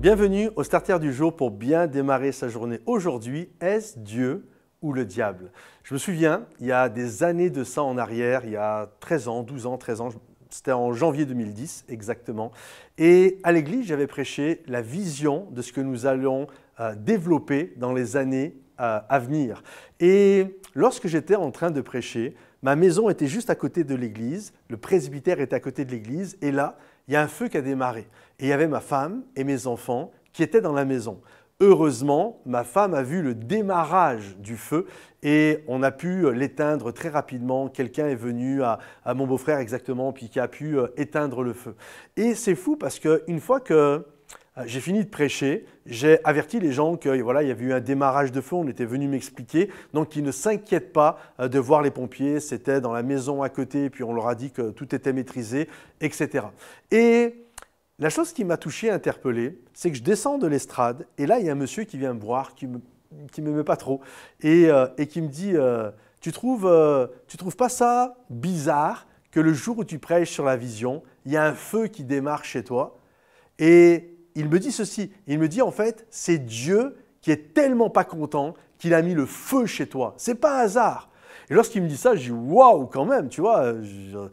Bienvenue au Starter du jour pour bien démarrer sa journée. Aujourd'hui, est-ce Dieu ou le diable Je me souviens, il y a des années de ça en arrière, il y a 13 ans, 12 ans, 13 ans, c'était en janvier 2010 exactement, et à l'église, j'avais prêché la vision de ce que nous allons euh, développer dans les années euh, à venir. Et lorsque j'étais en train de prêcher, Ma maison était juste à côté de l'église, le presbytère est à côté de l'église, et là, il y a un feu qui a démarré. Et il y avait ma femme et mes enfants qui étaient dans la maison. Heureusement, ma femme a vu le démarrage du feu et on a pu euh, l'éteindre très rapidement. Quelqu'un est venu à, mon beau-frère exactement, puis qui a pu euh, éteindre le feu. Et c'est fou parce qu'une fois que euh, j'ai fini de prêcher, j'ai averti les gens qu'il voilà, il y avait eu un démarrage de feu, on était venu m'expliquer, donc ils ne s'inquiètent pas euh, de voir les pompiers, c'était dans la maison à côté, puis on leur a dit que tout était maîtrisé, etc. Et la chose qui m'a touché, interpellé, c'est que je descends de l'estrade, et là il y a un monsieur qui vient me voir, qui ne m'aimait pas trop, et, euh, et, qui me dit, tu trouves, tu trouves pas ça bizarre que le jour où tu prêches sur la vision, il y a un feu qui démarre chez toi, et il me dit ceci, il me dit en fait, c'est Dieu qui est tellement pas content qu'il a mis le feu chez toi. C'est pas un hasard. Et lorsqu'il me dit ça, je dis waouh quand même, tu vois. Euh,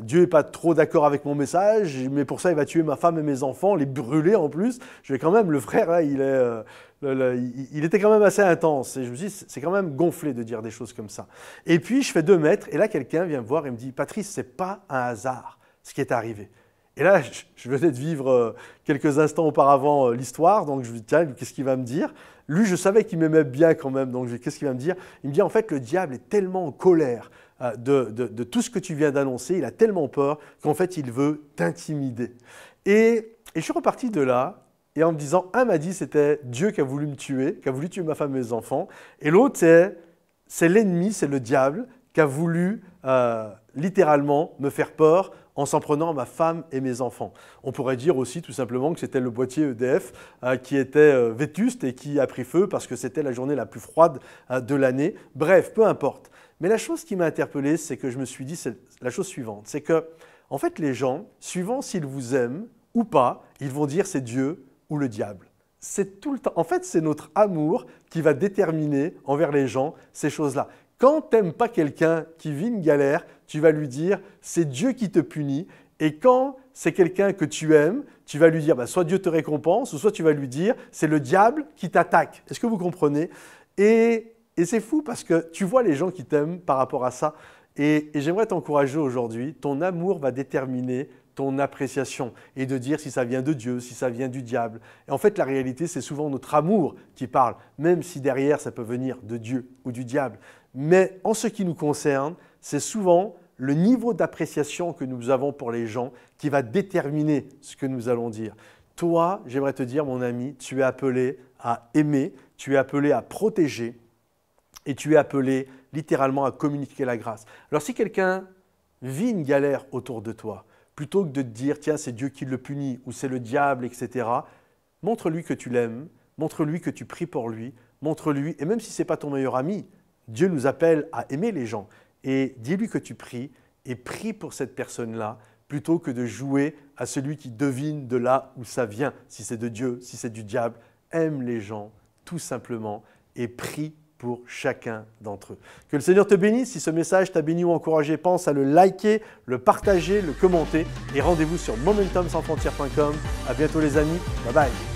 Dieu n'est pas trop d'accord avec mon message, mais pour ça il va tuer ma femme et mes enfants, les brûler en plus. Je vais quand même, le frère, euh, il, était quand même assez intense. Et je me dis, c'est quand même gonflé de dire des choses comme ça. Et puis je fais deux mètres, et là quelqu'un vient me voir et me dit, Patrice, c'est pas un hasard ce qui est arrivé. Et là, je venais de vivre euh, quelques instants auparavant euh, l'histoire, donc je me dis, tiens, qu'est-ce qu'il va me dire Lui, je savais qu'il m'aimait bien quand même, donc qu'est-ce qu'il va me dire Il me dit, en fait, le diable est tellement en colère euh, de, tout ce que tu viens d'annoncer, il a tellement peur qu'en fait, il veut t'intimider. Et, je suis reparti de là, et en me disant, un m'a dit, c'était Dieu qui a voulu me tuer, qui a voulu tuer ma femme et mes enfants, et l'autre, c'est, l'ennemi, c'est le diable qui a voulu littéralement me faire peur, en s'en prenant ma femme et mes enfants. On pourrait dire aussi tout simplement que c'était le boîtier EDF euh, qui était euh, vétuste et qui a pris feu parce que c'était la journée la plus froide euh, de l'année. Bref, peu importe. Mais la chose qui m'a interpellé, c'est que je me suis dit la chose suivante, c'est que en fait les gens, suivant s'ils vous aiment ou pas, ils vont dire c'est Dieu ou le diable. C'est tout le temps. En fait, c'est notre amour qui va déterminer envers les gens ces choses-là. Quand t'aimes pas quelqu'un qui vit une galère, tu vas lui dire c'est Dieu qui te punit. Et quand c'est quelqu'un que tu aimes, tu vas lui dire bah, soit Dieu te récompense, ou soit tu vas lui dire c'est le diable qui t'attaque. Est-ce que vous comprenez Et, et c'est fou parce que tu vois les gens qui t'aiment par rapport à ça. et j'aimerais t'encourager aujourd'hui, ton amour va déterminer ton appréciation et de dire si ça vient de Dieu, si ça vient du diable. Et en fait, la réalité, c'est souvent notre amour qui parle, même si derrière, ça peut venir de Dieu ou du diable. Mais en ce qui nous concerne, c'est souvent le niveau d'appréciation que nous avons pour les gens qui va déterminer ce que nous allons dire. Toi, j'aimerais te dire, mon ami, tu es appelé à aimer, tu es appelé à protéger et tu es appelé littéralement à communiquer la grâce. Alors si quelqu'un vit une galère autour de toi, plutôt que de dire, tiens, c'est Dieu qui le punit ou c'est le diable, etc., montre-lui que tu l'aimes, montre-lui que tu pries pour lui, montre-lui, et même si ce n'est pas ton meilleur ami, Dieu nous appelle à aimer les gens. Et dis-lui que tu pries, et prie pour cette personne-là, plutôt que de jouer à celui qui devine de là où ça vient, si c'est de Dieu, si c'est du diable. Aime les gens, tout simplement, et prie pour chacun d'entre eux. Que le Seigneur te bénisse. Si ce message t'a béni ou encouragé, pense à le liker, le partager, le commenter. Et rendez-vous sur momentumsansfrontières.com. À bientôt les amis. Bye bye.